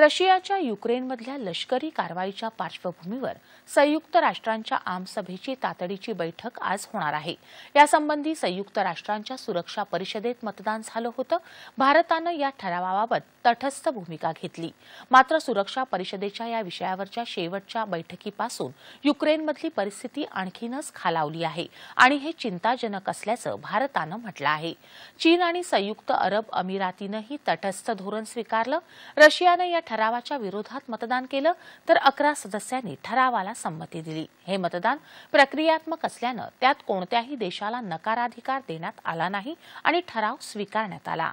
रशियाच्या युक्रेनमधल्या लष्करी कारवाईच्या पार्श्वभूमीवर संयुक्त राष्ट्रांच्या आमसभेची तातडीची बैठक आज होणार आहे यासंबंधी संयुक्त राष्ट्रांच्या सुरक्षा परिषदेत मतदान झालं होतं भारतानं या ठरावाबाबत तटस्थ भूमिका घेतली मात्र सुरक्षा परिषदेच्या या विषयावरच्या शेवटच्या बैठकीपासून युक्रेनमधली परिस्थिती आणखीनच खालावली आहे आणि हे चिंताजनक असल्याचं भारतानं म्हटलं आहे चीन आणि संयुक्त अरब अमिरातीनंही तटस्थ धोरण स्वीकारलं रशियानं या ठरावाच्या विरोधात मतदान केलं तर अकरा सदस्यांनी ठरावाला संमती दिली हे मतदान प्रक्रियात्मक असल्यानं त्यात कोणत्याही देशाला नकाराधिकार देण्यात आला नाही आणि ठराव स्वीकारण्यात आला